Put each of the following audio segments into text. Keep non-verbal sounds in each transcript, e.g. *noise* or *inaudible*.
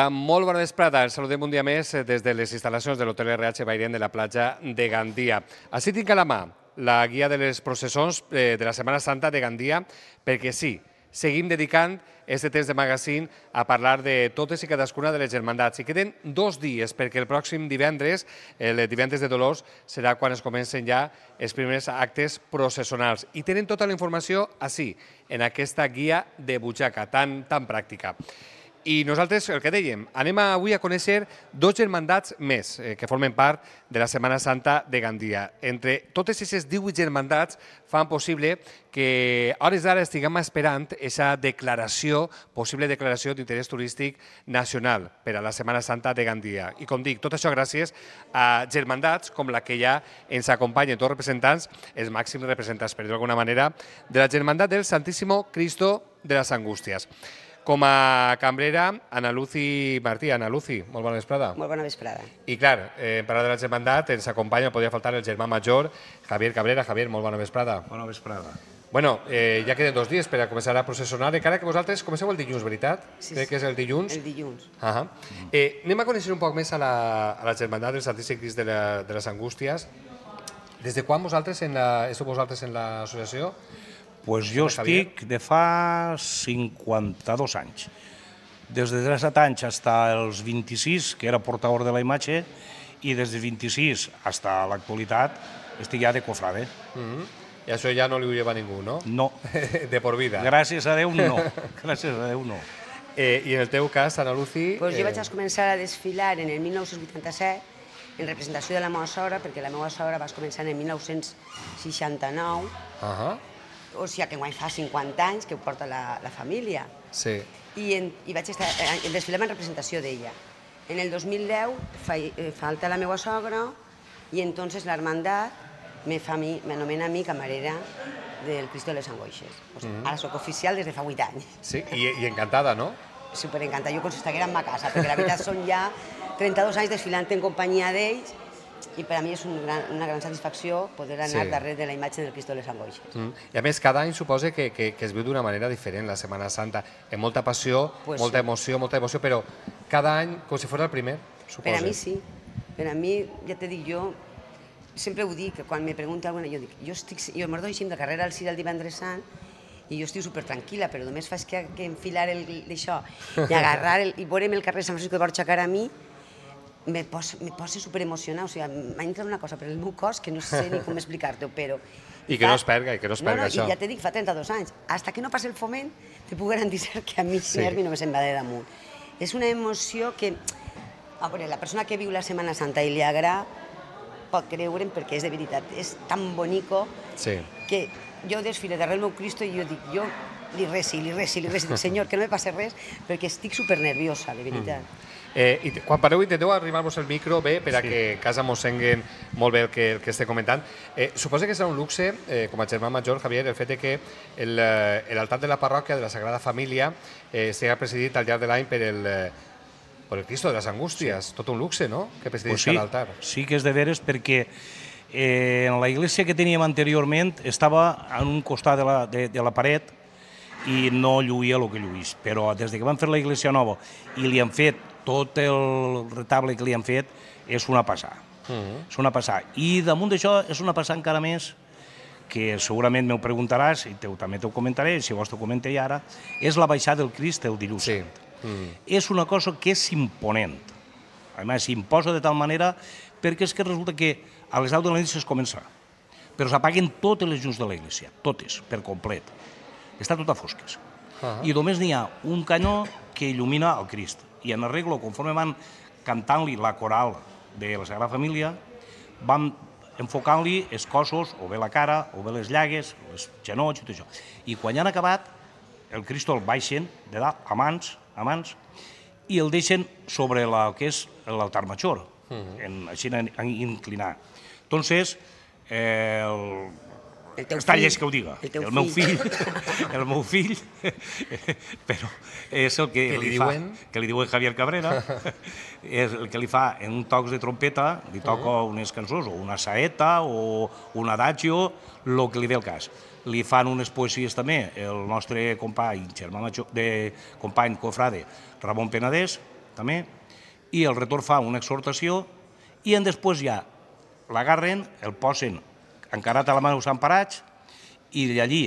Hola, molt bona vesprada. saludem un dia més eh, des de les instal·lacions de l'hotel RH Bairien de la platja de Gandia. Així tinc a la mà la guia de les processons eh, de la Setmana Santa de Gandia, perquè sí, seguim dedicant aquest temps de magazín a parlar de totes i cadascuna de les germandats. I queden dos dies, perquè el pròxim divendres, el divendres de Dolors, serà quan es comencen ja els primers actes processonals. I tenen tota la informació així, en aquesta guia de butxaca, tan, tan pràctica. I nosaltres, el que dèiem, anem avui a conèixer dos germandats més eh, que formen part de la Setmana Santa de Gandia. Entre totes aquestes 18 germandats fan possible que a hores d'ara estiguem esperant aquesta declaració, possible declaració d'interès turístic nacional per a la Setmana Santa de Gandia. I com dic, tot això gràcies a germandats com la que ja ens acompanyen tots representants, els màxims representants, per dir-ho d'alguna manera, de la Germandat del Santíssimo Cristo de les Angústies com a cambrera, Ana Luci Martí. Ana Luci, molt bona vesprada. Molt bona vesprada. I clar, eh, per de la germandat, ens acompanya, podria faltar el germà major, Javier Cabrera. Javier, molt bona vesprada. Bona vesprada. Bueno, eh, ja queden dos dies per a començar a processionar, encara que vosaltres comenceu el dilluns, veritat? Sí, Crec sí. que és el dilluns. El dilluns. Uh -huh. eh, anem a conèixer un poc més a la, a la Germandat del Santíssim Crist de, la, de les Angústies. Des de quan vosaltres en la, esteu vosaltres en l'associació? La pues jo estic de fa 52 anys. Des de 17 anys fins als 26, que era portador de la imatge, i des de 26 fins a l'actualitat estic ja de cofrade. Mm -hmm. I això ja no li ho lleva ningú, no? No. *laughs* de por vida. Gràcies a Déu, no. *laughs* Gràcies a Déu, no. Eh, I en el teu cas, Ana Luci... Pues jo eh... vaig començar a desfilar en el 1987 en representació de la meva sogra, perquè la meva sogra va començar en el 1969, uh -huh o sigui que guany fa 50 anys que ho porta la, la família. Sí. I, en, i vaig estar, eh, en desfilem en representació d'ella. En el 2010 fa, eh, falta la meva sogra i entonces l'hermandat me fa mi, m'anomena a mi camarera del Cristo de les Angoixes. O sigui, mm -hmm. Ara sóc oficial des de fa 8 anys. Sí, i, i encantada, no? Superencantada, jo com si estiguera en ma casa, perquè la veritat són ja 32 anys desfilant en companyia d'ells i per a mi és un gran, una gran satisfacció poder anar sí. darrere de la imatge del Cristo de les Angoixes. Mm. I a més, cada any suposa que, que, que es viu d'una manera diferent la Setmana Santa, amb molta passió, pues molta sí. emoció, molta emoció, però cada any com si fos el primer, suposa. Per a mi sí, per a mi, ja te dic jo, sempre ho dic, que quan me pregunta alguna jo dic, jo estic, jo m'ho deixem de carrera al Cira el divendres sant, i jo estic super tranquil·la, però només faig que, que enfilar el, això i *laughs* agarrar el, i veurem el carrer Sant Francisco de Borja cara a mi me posa, me posa superemocionar, o sigui, m'ha entrat una cosa per el meu cos que no sé ni com *laughs* explicar-te, però... I que no es perga, i que no es perga no, no, això. I ja t'he dit, fa 32 anys. Hasta que no passi el foment, te puc garantir que a mi sí. nervi no me se'n va de damunt. És una emoció que... A veure, la persona que viu la Setmana Santa i li agrada pot creure'n perquè és de veritat, és tan bonico sí. que jo desfile darrere el meu Cristo i jo dic, jo li resi, li resi, li resi, *laughs* senyor, que no me passi res, perquè estic supernerviosa, de veritat. Mm. Eh, i quan parleu intenteu arribar-vos el micro bé per a sí. que casa mos senguen molt bé el que, el que esteu comentant. Eh, suposa que serà un luxe, eh, com a germà major, Javier, el fet de que l'altar eh, de la parròquia de la Sagrada Família eh, sigui presidit al llarg de l'any per el, eh, per el Cristo de les Angústies. Sí. Tot un luxe, no?, que presideix pues sí, l'altar. Sí que és de veres perquè eh, en la iglesia que teníem anteriorment estava en un costat de la, de, de la paret i no lluïa el que lluís. Però des de que van fer la iglesia nova i li han fet tot el retable que li han fet és una passada. Uh mm-hmm. -huh. És una passada. I damunt d'això és una passada encara més que segurament m'ho preguntaràs, i teu, també t'ho comentaré, si vols t'ho comentaré ara, és la baixada del Crist el dilluns. Sí. Mm. És una cosa que és imponent. A més, s'imposa de tal manera perquè és que resulta que a les 10 de la nit es comença, però s'apaguen totes les llums de l'església, totes, per complet. Està tot a fosques. Uh ah. -huh. I només n'hi ha un canyó que il·lumina el Crist i en arreglo, conforme van cantant-li la coral de la Sagrada Família, van enfocant-li els cossos, o bé la cara, o bé les llagues, els xenots i tot això. I quan ja han acabat, el Cristo el baixen de dalt a mans, a mans, i el deixen sobre la, que és l'altar major, uh mhm. -huh. en, així en, en inclinar. Entonces, eh, el, el teu Està llest que ho diga. El, el meu fill. fill el meu fill, *laughs* però és el que, que li, li diuen? fa, que li diuen Javier Cabrera, *laughs* és el que li fa en un tocs de trompeta, li toca uh -huh. unes cançons, o una saeta, o un adagio, el que li ve el cas. Li fan unes poesies també el nostre company, germà major, de company cofrade, Ramon Penedès, també, i el retorn fa una exhortació, i en després ja l'agarren, el posen encarat a la mà dels emparats, i d'allí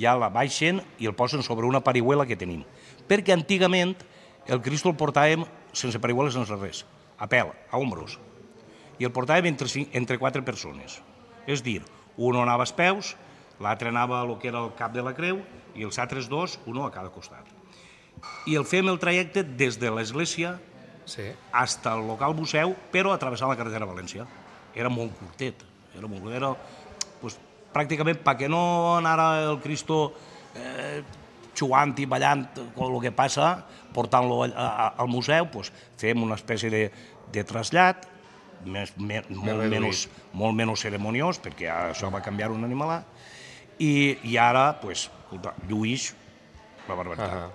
ja la baixen i el posen sobre una parihuela que tenim. Perquè antigament el Cristo el portàvem sense parihueles, sense res, a pèl, a ombros. I el portàvem entre, entre quatre persones. És dir, un anava als peus, l'altre anava lo que era el cap de la creu i els altres dos, un a cada costat. I el fem el trajecte des de l'església sí. hasta el local museu, però a travessar la carretera a València. Era molt curtet, era molt... Era, pues, doncs, pràcticament perquè no anara el Cristo eh, xuant i ballant el que passa, portant-lo al museu, pues, doncs, fem una espècie de, de trasllat, més, me, molt, menys, molt menys ceremoniós, perquè això va canviar un animalà, i, i ara, pues, doncs, escolta, lluïix la barbaritat. Uh -huh.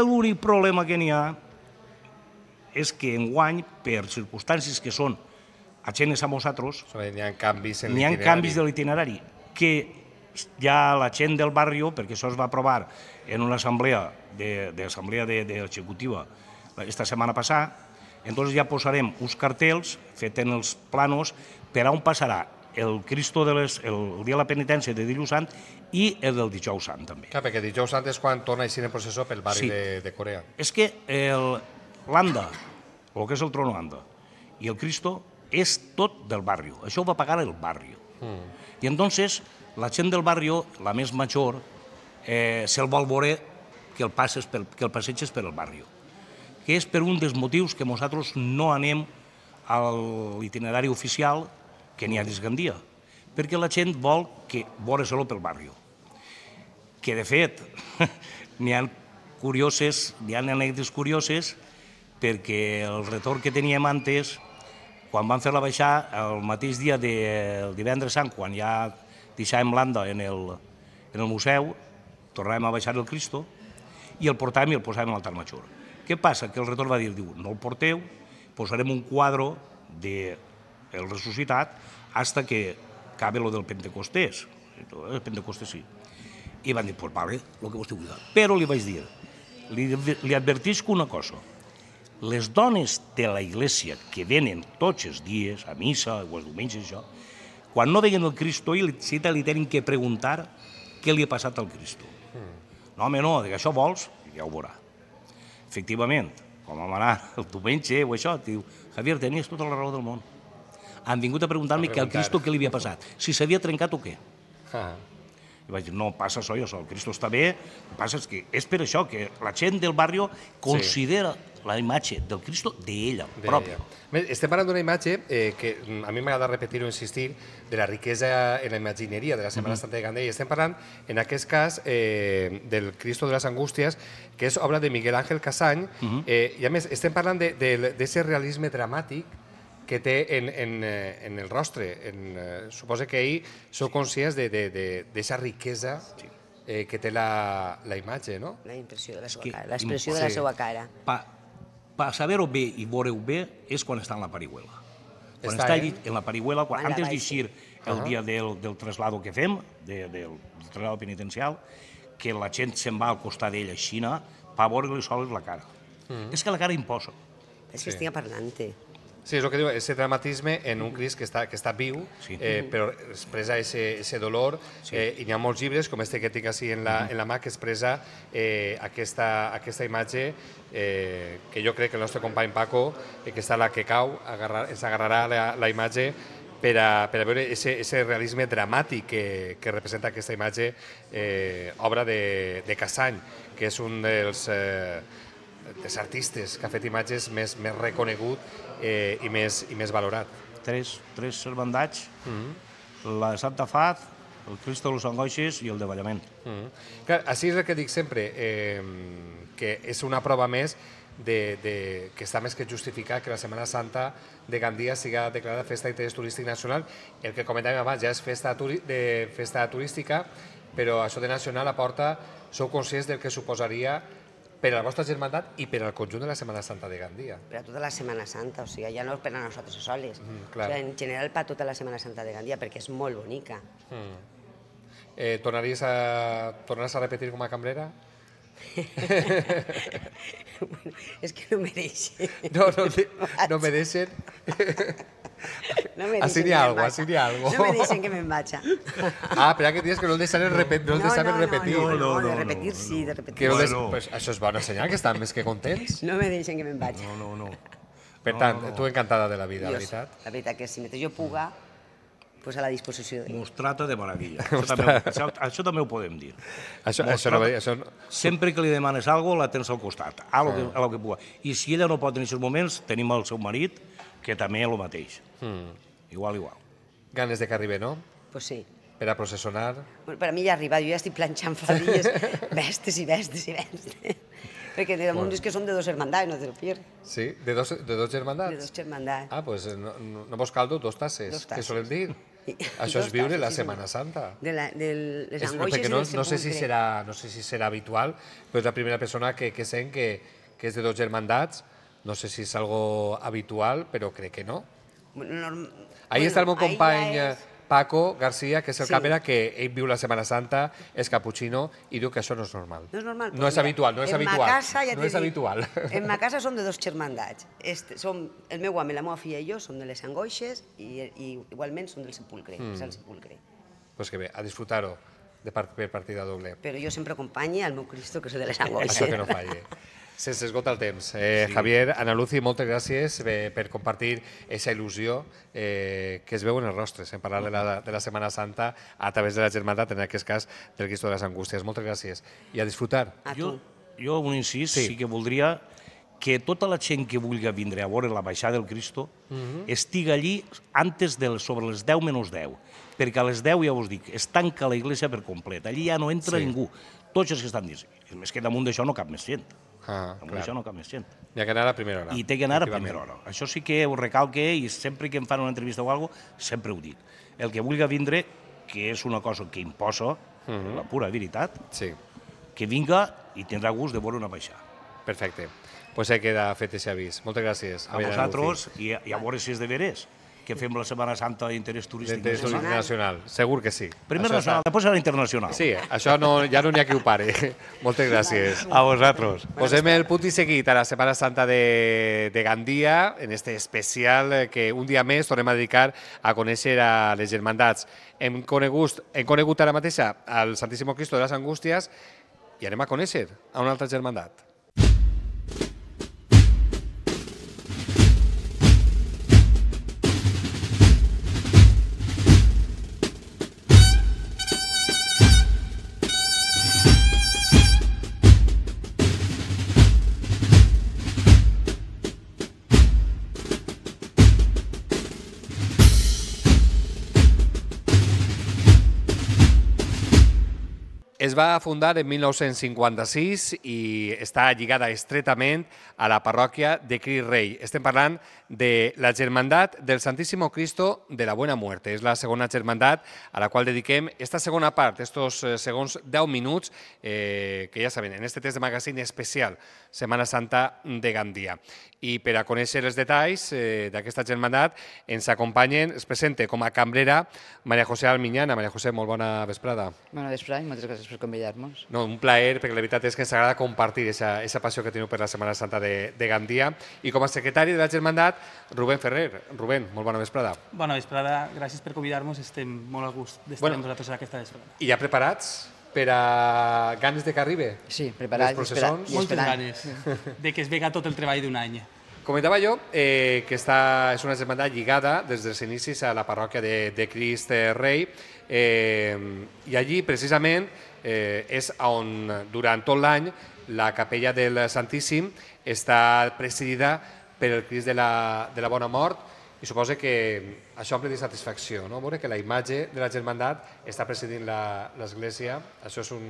L'únic problema que n'hi ha és que enguany, per circumstàncies que són ajenes a vosaltres, n'hi ha canvis, en ha canvis de l'itinerari, que ja la gent del barri, perquè això es va aprovar en una assemblea de, de assemblea de, de l'executiva esta setmana passada, entonces ja posarem uns cartells fet en els planos per a on passarà el Cristo de les, el dia de la penitència de dilluns sant i el del dijous sant també. Clar, perquè dijous sant és quan torna ser en processó pel barri sí. de, de Corea. És que l'Anda, el que és el trono Anda, i el Cristo és tot del barri. Això ho va pagar el barri. Mm. I entonces la gent del barri, la més major, eh, se'l vol veure que el, passes pel, que el passeges per el barri. Que és per un dels motius que nosaltres no anem a l'itinerari oficial que n'hi ha des Gandia, perquè la gent vol que veure solo pel barri. Que, de fet, *laughs* n'hi ha curioses, n'hi ha anècdotes curioses, perquè el retorn que teníem antes, quan van fer-la baixar, el mateix dia del divendres sant, quan ja deixàvem l'anda en el, en el museu, tornàvem a baixar el Cristo i el portàvem i el posàvem a l'altar major. Què passa? Que el retorn va dir, diu, no el porteu, posarem un quadre de el ressuscitat hasta que acabe lo del Pentecostés. El Pentecostés sí. I van dir, pues vale, lo que vostè vulgui. Però li vaig dir, li, li advertisc una cosa, les dones de la iglesia que venen tots els dies, a missa o els diumenges, això, quan no veien el Cristo i te li tenen que preguntar què li ha passat al Cristo. Mm. No, home, no, que això vols, ja ho veurà. Efectivament, com vam anar *laughs* el diumenge o això, diu, Javier, tenies tota la raó del món. Han vingut a preguntar-me que al Cristo què li havia passat, si s'havia trencat o què. Ah. I vaig dir, no, passa això, jo, el Cristo està bé, el que passa és que és per això que la gent del barri considera sí la imatge del Cristo de ella, de pròpia. Ella. Estem parlant d'una imatge eh, que mm, a mi m'agrada repetir o insistir, de la riquesa en la imagineria de la Setmana uh -huh. Santa de Gandia I estem parlant, en aquest cas, eh, del Cristo de les Angústies, que és obra de Miguel Ángel Casany, uh -huh. eh, i a més estem parlant d'aquest realisme dramàtic que té en, en, eh, en el rostre. En, eh, suposa que ahir sou conscients d'aquesta riquesa sí. eh, que té la, la imatge, no? La impressió de la seva cara, l'expressió sí. de la seva cara. Pa, per saber-ho bé i veure-ho bé és quan està en la parihuela. Quan està, està eh? en la parihuela, quan, antes d'eixir el uh -huh. dia del, del traslado que fem, de, del, del traslado penitencial, que la gent se'n va al costat d'ell a Xina, pa veure-li sols la cara. Mm. És que la cara imposa. És que sí. estic parlant-te. Sí, és el que diu, aquest dramatisme en un Crist que està, que està viu, sí. eh, mm-hmm. però expressa ese, ese dolor, sí. eh, i hi ha molts llibres, com este que tinc així en la, mm-hmm. en la mà, que expressa eh, aquesta, aquesta imatge eh, que jo crec que el nostre company Paco, eh, que està la que cau, agarrar, ens agarrarà la, la imatge per a, per a veure ese, ese realisme dramàtic que, que representa aquesta imatge, eh, obra de, de Cassany, que és un dels... Eh, dels artistes que ha fet imatges més, més reconegut eh, i, més, i més valorat. Tres, tres servandats, mm -hmm. la Santa Faz, el Cristo de los Angoixes i el Ballament. Mm -hmm. Clar, així és el que dic sempre, eh, que és una prova més de, de, que està més que justificat que la Setmana Santa de Gandia siga declarada Festa d'Interès Turístic Nacional. El que comentàvem abans ja és festa, turi, de, festa turística, però això de nacional aporta, sou conscients del que suposaria per a la vostra germandat i per al conjunt de la Setmana Santa de Gandia. Per a tota la Setmana Santa, o sigui, ja no per a nosaltres soles. Mm, o sigui, en general per a tota la Setmana Santa de Gandia, perquè és molt bonica. Mm. Eh, tornaries a, tornaràs a repetir com a cambrera? *laughs* bueno, és que no mereixen. No, no, no *laughs* mereixen. *laughs* No me así ni algo, así ni algo. No me dicen que me embacha. *laughs* Ah, pero que tienes que no el saber repetir, no el deixaven repetir. No, no, no, de repetir sí, de repetir. Que no, no. Pues això és bona senyal, que estan més que contents. No me dicen que m'embacha. No, no, no. Per tant, no, no. tu encantada de la vida, Dios, la veritat. La veritat que si metes jo puga, pues a la disposició. De... Mostrata de maravilla. *laughs* Això també, això, això també ho podem dir. Això, Mostrata, això no, això no... Sempre que li demanes alguna cosa, la tens al costat, a lo, que, ah. a lo que puga. I si ella no pot en aquests moments, tenim el seu marit, que també és el mateix. Mm. Igual, igual. Ganes de que arribi, no? Pues sí. Per a processionar... Bueno, per a mi ja ha arribat, jo ja estic planxant fa dies, vestes *laughs* i vestes i vestes. Perquè de damunt bueno. és que som de dos hermandats, no te lo pierdes. Sí? De dos, de dos germandats? De dos germandats. Ah, doncs pues eh, no, no, vols caldo, dos tasses, dos tasses. que solen dir. *laughs* I, Això és viure tasses, la Setmana Santa. De, la, de les angoixes... És, no, no, sé si serà, no sé si serà habitual, però és la primera persona que, que sent que, que és de dos germandats, no sé si es algo habitual, pero cree que no. Bueno, no ahí bueno, está el meu company és... Paco García, que és el sí. càmera que ell viu la Setmana Santa, és caputxino i diu que això no és normal. No és normal. No és habitual, no és habitual. Casa, ja no és dic, habitual. En ma casa som *laughs* de dos germandats. Este, som, el meu home, la meva filla i jo som de les angoixes i, i igualment som del sepulcre. Mm. És el sepulcre. Pues que bé, a disfrutar-ho de part, per partida doble. Però jo sempre acompanyo al meu Cristo, que és de les angoixes. Això que no falle. *laughs* Se'ns esgota el temps. Eh, sí. Javier, Analuci, moltes gràcies eh, per compartir aquesta il·lusió eh, que es veu en els rostres, en parlar de la, de la Setmana Santa a través de la germandat, en aquest cas del Cristo de les Angústies. Moltes gràcies i a disfrutar. A tu. jo, jo un incís sí. sí que voldria que tota la gent que vulgui vindre a veure la baixada del Cristo uh mhm. -huh. allí antes del, sobre les 10 menys 10, perquè a les 10, ja us dic, es tanca la iglesia per complet. Allí ja no entra sí. ningú, tots els que estan dins. És més que damunt d'això no cap més gent. Ah, amb això no cap gent. Hi ha que anar a primera hora. I té que anar a primera hora. Això sí que ho recalque i sempre que em fan una entrevista o alguna cosa, sempre ho dic. El que vulgui vindre, que és una cosa que imposa, uh mhm. -huh. la pura veritat, sí. que vinga i tindrà gust de veure una baixar. Perfecte. Doncs pues ja queda fet aquest avís. Moltes gràcies. A, a vosaltres i a, i a veure si és de veres que fem la Setmana Santa d'interès turístic Nacional. nacional, segur que sí. Primer això nacional, està... després serà internacional. Sí, això no, ja no n'hi ha qui ho pare. *laughs* Moltes gràcies. A vosaltres. Posem el punt i seguit a la Setmana Santa de, de Gandia, en este especial eh, que un dia més tornem a dedicar a conèixer a les germandats. Hem conegut, hem conegut ara mateixa al Santíssim Cristo de les Angústies i anem a conèixer a una altra germandat. Es va fundar en 1956 i està lligada estretament a la parròquia de Cris Rei. Estem parlant de la Germandat del Santíssimo Cristo de la Buena Muerte. És la segona germandat a la qual dediquem esta segona part, estos eh, segons 10 minuts, eh, que ja saben, en este test de magazine especial, Semana Santa de Gandia. I per a conèixer els detalls eh, d'aquesta germandat ens acompanyen, es presenta com a cambrera Maria José Alminyana. Maria José, molt bona vesprada. Bona vesprada i moltes gràcies per convidar-nos. No, un plaer, perquè la veritat és que ens agrada compartir aquesta, aquesta passió que teniu per la Setmana Santa de, de Gandia. I com a secretari de la Germandat, Rubén Ferrer. Rubén, molt bona vesprada. Bona vesprada, gràcies per convidar-nos. Estem molt a gust d'estar bueno, amb vosaltres aquesta vesprada. I ja preparats per a ganes de que arribi? Sí, preparats. Els esperant, Moltes ganes de que es vega tot el treball d'un any. Comentava jo eh, que està, és una germandat lligada des dels inicis a la parròquia de, de Crist Rei eh, i allí precisament eh, és on durant tot l'any la capella del Santíssim està presidida per el Crist de la, de la Bona Mort i suposa que això omple de satisfacció, no? veure que la imatge de la germandat està presidint l'església, això és un,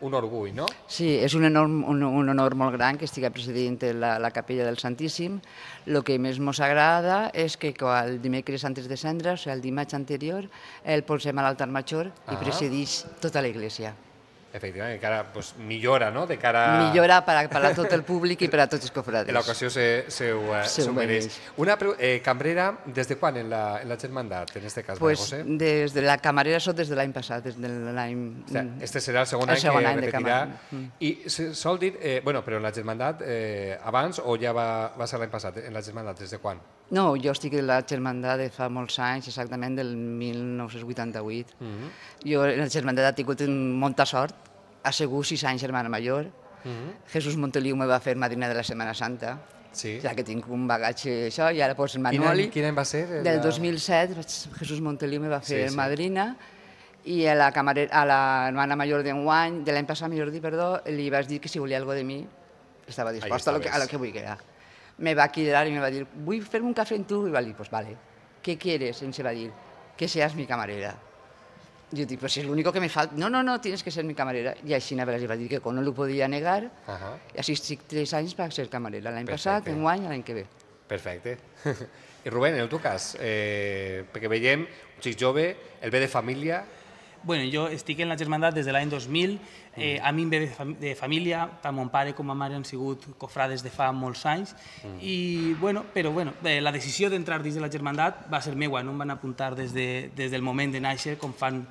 un orgull, no? Sí, és un, enorm, un, un honor molt gran que estiga presidint la, la capella del Santíssim. El que més ens agrada és que el dimecres antes de cendres, o sigui, el dimarts anterior, el posem a l'altar major i ah. presideix tota l'església. Efectivament, encara pues, doncs, millora, no? De cara... A... Millora per a, per a tot el públic i per a tots els cofrades. L'ocasió se, se, ho, eh, se, ho mereix. Una eh, cambrera, des de quan en la, en la germandat, en este cas? Pues, de des de la camarera sóc des de l'any passat, des de l'any... O sea, este serà el segon el any any, que any repetirà. Mm. I se sol dir, eh, bueno, però en la germandat eh, abans o ja va, va ser l'any passat? En la germandat, des de quan? No, jo estic a la Germandat de fa molts anys, exactament del 1988. Uh -huh. Jo en la Germandat he tingut molta sort, ha sigut sis anys germana major. Uh mhm. -huh. Jesús Monteliu me va fer madrina de la Setmana Santa, sí. ja que tinc un bagatge això, i ara doncs el Manoli... Quin any, quin any va ser? La... Del 2007, Jesús Monteliu me va fer sí, sí. madrina, i a la, camarera, a la hermana major d'enguany, de l'any passat, millor dir, perdó, li vaig dir que si volia alguna de mi, estava disposta a lo que, a lo que vull quedar me va a i me va dir vull fer a un cafè en tu, i va dir, pues vale, què quieres? I em va dir, que seas mi camarera. Jo dic, pues és l'únic único que me falta. No, no, no, tienes que ser mi camarera. I així va dir que no lo podia negar. Uh -huh. I així estic tres anys per ser camarera, l'any passat, any, l'any que ve. Perfecte. I *laughs* Rubén, en el teu cas, eh, perquè veiem un xic jove, el ve de família, Bueno, jo estic en la germandat des de l'any 2000. Eh, mm. a mi em ve de família, tant mon pare com ma mare han sigut cofrades de fa molts anys. Mm. I, bueno, però bueno, eh, la decisió d'entrar dins de la germandat va ser meua, no em van apuntar des, de, des del moment de nàixer, com fan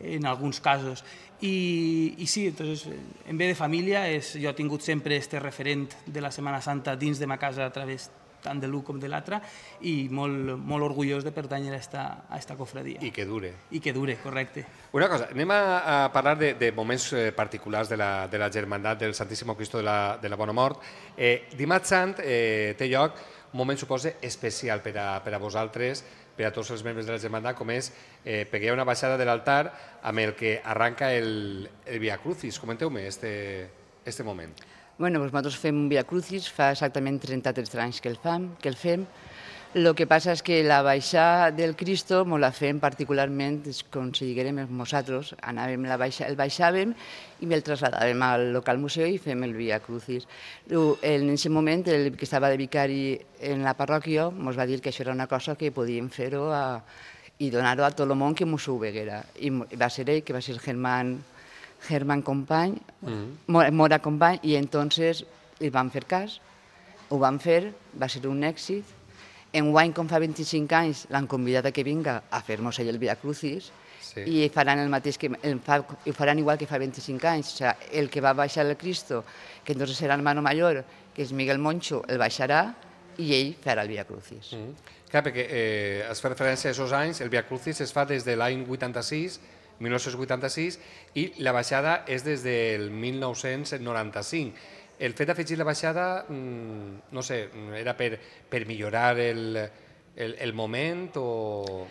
en alguns casos. I, i sí, entonces, eh, em ve de família, és, jo he tingut sempre este referent de la Setmana Santa dins de ma casa a través tant de l'un com de l'altre, i molt, molt orgullós de pertànyer a esta, a esta cofradia. I que dure. I que dure, correcte. Una cosa, anem a, a parlar de, de moments eh, particulars de la, de la germandat del Santíssim Cristo de la, de la Bona Mort. Eh, dimarts Sant eh, té lloc un moment, suposa, especial per a, per a vosaltres, per a tots els membres de la germandat, com és eh, perquè hi ha una baixada de l'altar amb el que arranca el, el Via Crucis. Comenteu-me este, este moment. Bueno, pues nosaltres fem un Via Crucis, fa exactament 33 anys que el fam, que el fem. El que passa és que la baixa del Cristo ens la fem particularment com si diguérem nosaltres, anàvem la baixa, el baixàvem i el trasladàvem al local museu i fem el Via Crucis. En aquest moment, el que estava de vicari en la parròquia ens va dir que això era una cosa que podíem fer-ho i donar-ho a tot el món que ens ho veguera. I va ser ell, que va ser el Germán Germán Company, mm -hmm. Mora Company, i entonces li van fer cas, ho van fer, va ser un èxit. En Wine, com fa 25 anys, l'han convidat a que vinga a fer Mosell el Via Crucis, sí. i faran el mateix que el fa, ho faran igual que fa 25 anys. O sigui, el que va baixar el Cristo, que entonces serà el Mano Mayor, que és Miguel Moncho, el baixarà i ell farà el Via Crucis. Mm. Mm-hmm. Clar, perquè eh, es fa referència a aquests anys, el Via Crucis es fa des de l'any 86 1986, i la baixada és des del 1995. El fet d'afegir la baixada, mm, no sé, era per, per millorar el, el, el moment o...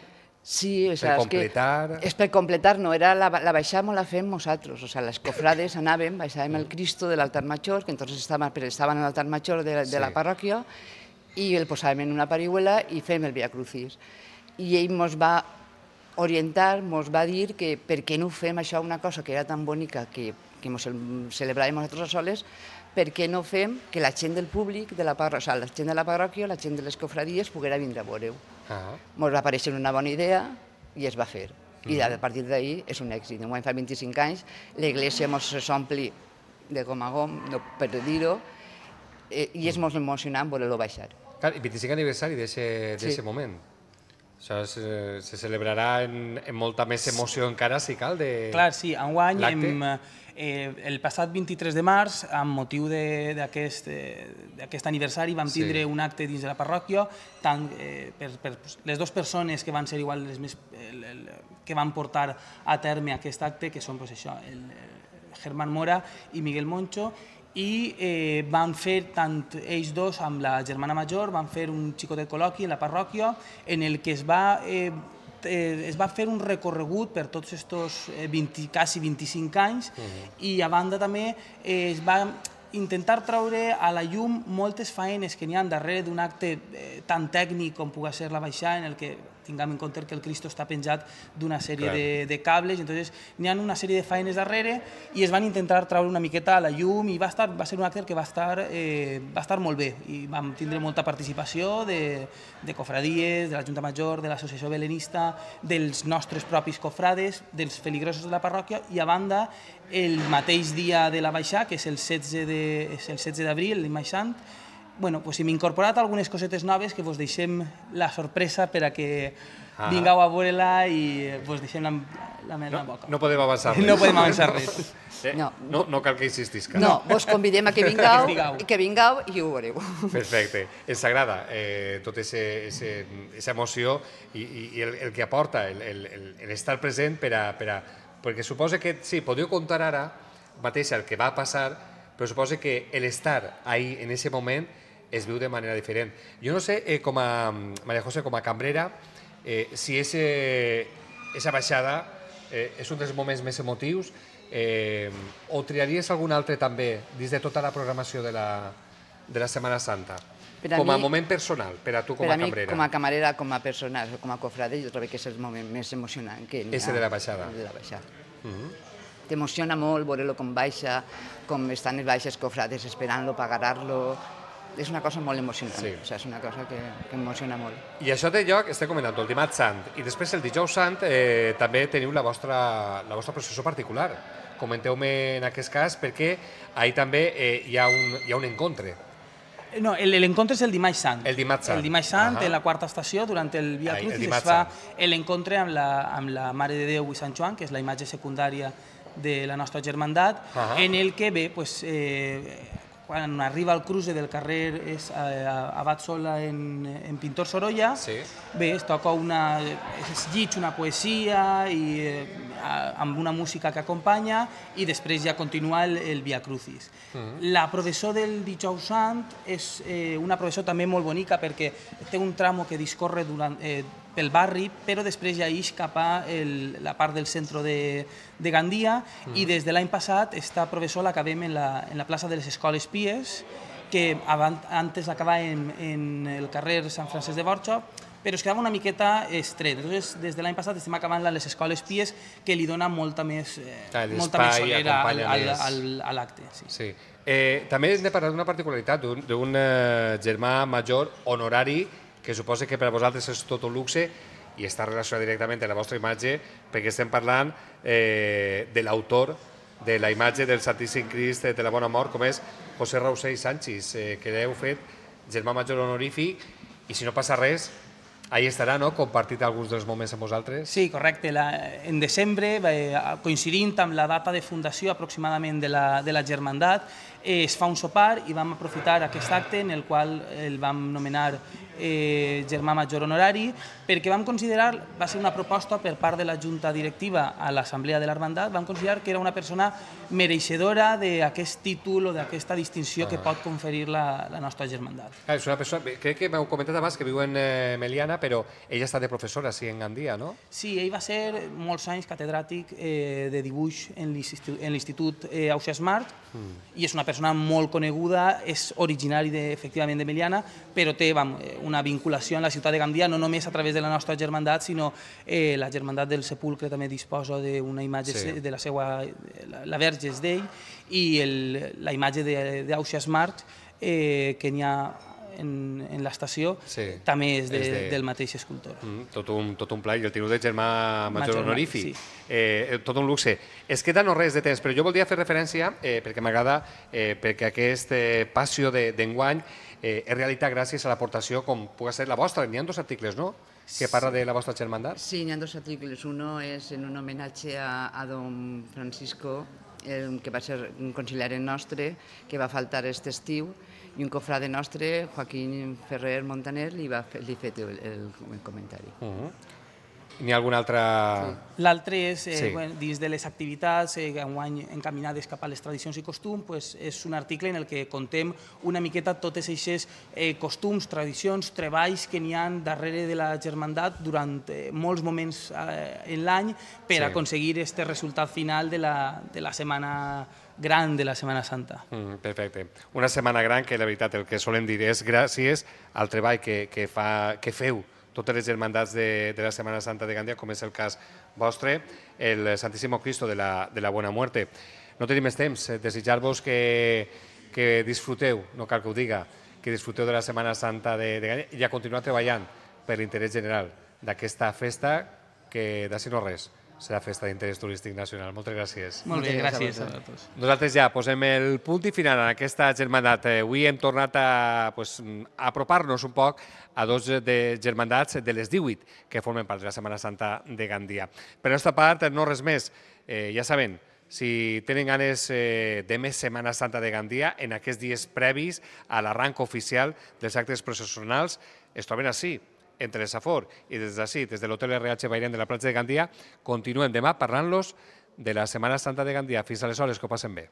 Sí, o sea, per completar... És, que és per completar, no, era la, la baixada molt la fem nosaltres, o sea, les cofrades anàvem, baixàvem el mm. Cristo de l'altar major, que entonces estaven, però estaven en l'altar major de, de sí. la parròquia, i el posàvem en una parihuela i fem el Via Crucis. I ell mos va orientar ens va dir que per què no fem això, una cosa que era tan bonica que, que ens celebràvem nosaltres soles, per què no fem que la gent del públic, de la, parro, o sigui, la gent de la parròquia, la gent de les cofradies poguera vindre a veure-ho. Uh ah. -huh. va aparèixer una bona idea i es va fer. Uh -huh. I mm. a partir d'ahir és un èxit. Un any fa 25 anys, l'església ens s'ompli de gom a gom, no, per dir-ho, eh, i és mm. molt emocionant voler lo baixar. Clar, i 25 aniversari d'aquest sí. moment. Això es, eh, se celebrarà en, en molta més emoció encara, si cal, de Clar, sí, enguany, hem, eh, el passat 23 de març, amb motiu d'aquest eh, aniversari, vam tindre sí. un acte dins de la parròquia, tant eh, per, per les dues persones que van ser igual les més... El, el, que van portar a terme aquest acte, que són pues, això, el, el Germán Mora i Miguel Moncho, i eh, van fer, tant ells dos amb la germana major, van fer un xicotet col·loqui a la parròquia en el que es va, eh, eh, es va fer un recorregut per tots aquests 20, eh, quasi 25 anys uh -huh. i a banda també eh, es va intentar traure a la llum moltes feines que n'hi ha darrere d'un acte eh, tan tècnic com pugui ser la baixada, en el que tinguem en compte que el Cristo està penjat d'una sèrie de, de cables, entonces n'hi ha una sèrie de feines darrere i es van intentar traure una miqueta a la llum i va, estar, va ser un acte que va estar, eh, va estar molt bé i vam tindre molta participació de, de cofradies, de la Junta Major, de l'Associació Belenista, dels nostres propis cofrades, dels feligrosos de la parròquia i a banda el mateix dia de la baixada, que és el 16 de és el 16 d'abril, l'Imaix sant, bueno, pues hem incorporat algunes cosetes noves que vos deixem la sorpresa per a que ah. vingueu a veure-la i vos deixem la, la mel no, boca. No podem avançar *laughs* res. No podem avançar res. *laughs* Eh? No. no, no cal que insistis. No, vos convidem a que *laughs* vingueu, i que vingueu i ho veureu. Perfecte. Ens agrada eh, tota aquesta emoció i, i, i el, el que aporta el, el, el estar present per a, per a, perquè suposa que sí, podeu contar ara mateix el que va passar, però suposo que l'estar ahí en ese moment es viu de manera diferent. Jo no sé, eh, com a mm, Maria José, com a cambrera, eh, si ese, esa baixada eh, és un dels moments més emotius eh, o triaries algun altre també dins de tota la programació de la, de la Setmana Santa? Per a com a mi, moment personal, per a tu com per a, a mi, cambrera. Com a camarera, com a persona, com a cofrade, jo trobo que és el moment més emocionant. Que Ese de la baixada. De la baixada. Uh mhm. -huh. T'emociona molt veure-lo com baixa, com estan les baixes cofrades esperant-lo, pagar-lo, és una cosa molt emocionant, sí. o sigui, és una cosa que, que emociona molt. I això té lloc, estem comentant, el dimarts sant, i després el dijous sant eh, també teniu la vostra, la vostra processó particular. Comenteu-me en aquest cas perquè ahir també eh, hi, ha un, hi ha un encontre. Eh, no, l'encontre és el dimarts sant. El dimarts sant. El dimarts sant, uh -huh. en la quarta estació, durant el Via Crucis, es fa l'encontre amb, la, amb la Mare de Déu i Sant Joan, que és la imatge secundària de la nostra germandat, uh ah. -huh. en el que bé, pues, eh, quan arriba al cruce del carrer és eh, a, Bat Sola en, en Pintor Sorolla, sí. bé, es toca una, es llitja una poesia i eh, amb una música que acompanya i després ja continua el, el Via Crucis. Uh mm-hmm. -huh. La professora del Dijous Sant és eh, una professora també molt bonica perquè té un tramo que discorre durant, eh, pel barri, però després ja eix cap a el, la part del centre de, de Gandia uh -huh. i mm-hmm. des de l'any passat esta professora l'acabem en, la, en la plaça de les Escoles Pies que abans, antes acabava en, en el carrer Sant Francesc de Borja però es quedava una miqueta estret. Llavors, des de l'any passat estem acabant les escoles pies que li dona molta més, eh, ah, molta més solera al, al, al, a l'acte. Sí. sí. Eh, també hem de parlar d'una particularitat, d'un eh, germà major honorari, que suposa que per a vosaltres és tot un luxe, i està relacionat directament amb la vostra imatge, perquè estem parlant eh, de l'autor de la imatge del Santíssim Crist eh, de la Bona Mort, com és José Rausell Sánchez, eh, que l'heu fet germà major honorífic, i si no passa res, Ahí estarà, no?, compartit alguns dels moments amb vosaltres. Sí, correcte. La, en desembre, eh, coincidint amb la data de fundació aproximadament de la, de la Germandat, eh, es fa un sopar i vam aprofitar aquest acte en el qual el vam nomenar eh, germà major honorari, perquè vam considerar, va ser una proposta per part de la Junta Directiva a l'Assemblea de l'Armandat, vam considerar que era una persona mereixedora d'aquest títol o d'aquesta distinció ah. que pot conferir la, la nostra germandat. Ah, és una persona, crec que m'heu comentat abans que viu en eh, Meliana, però ella està de professora, sí, en Gandia, no? Sí, ell va ser molts anys catedràtic eh, de dibuix en l'Institut eh, Ausia Smart mm. i és una persona molt coneguda, és originari de, efectivament de Meliana, però té vam, eh, una vinculació en la ciutat de Gandia, no només a través de la nostra germandat, sinó eh, la germandat del Sepulcre també disposa d'una imatge sí. de la seva, la, la Verge és d'ell, i el, la imatge d'Auxia Smart, eh, que n'hi ha en, en l'estació sí, també és, de, és de... del mateix escultor. Mm, tot, un, tot un plaer, i el teniu de germà major, major honorífic. Sí. Eh, eh, tot un luxe. Es queda no res de temps, però jo voldria fer referència, eh, perquè m'agrada, eh, perquè aquest eh, passió d'enguany de, eh, és realitat gràcies a l'aportació com pugui ser la vostra. N'hi ha dos articles, no?, que parla de la vostra germandat. Sí, n'hi ha dos articles. Uno és en un homenatge a, a don Francisco, eh, que va ser un conciliari nostre, que va faltar aquest estiu, i un cofrade nostre, Joaquín Ferrer Montaner, li, va fer, li fet el, el, el comentari. Uh -huh. N'hi ha algun altre... Sí. L'altre és, eh, sí. bueno, dins de les activitats eh, enguany encaminades cap a les tradicions i costums, pues, és un article en el que contem una miqueta totes aquestes eh, costums, tradicions, treballs que n'hi han darrere de la germandat durant eh, molts moments eh, en l'any per sí. aconseguir aquest resultat final de la, de la setmana gran de la Setmana Santa. Mm, perfecte. Una setmana gran que, la veritat, el que solem dir és gràcies al treball que, que, fa, que feu totes les germandats de, de la Setmana Santa de Gandia, com és el cas vostre, el Santíssimo Cristo de la, de la Bona Muerte. No tenim més temps. Desitjar-vos que, que disfruteu, no cal que ho diga, que disfruteu de la Setmana Santa de, de Gandia i a continuar treballant per l'interès general d'aquesta festa que d'ací no res serà festa d'interès turístic nacional. Moltes gràcies. Molt bé, gràcies a tots. Nosaltres ja posem el punt i final en aquesta germandat. Eh, avui hem tornat a pues, mm, apropar-nos un poc a dos de germandats de les 18 que formen part de la Setmana Santa de Gandia. Per aquesta part, no res més. Eh, ja saben, si tenen ganes eh, de més Setmana Santa de Gandia, en aquests dies previs a l'arranc oficial dels actes processionals, es troben així, entre el Safor i des d'ací, des de l'Hotel RH Bairem de la platja de Gandia, continuem demà parlant-los de la Setmana Santa de Gandia. Fins aleshores, que ho passen bé.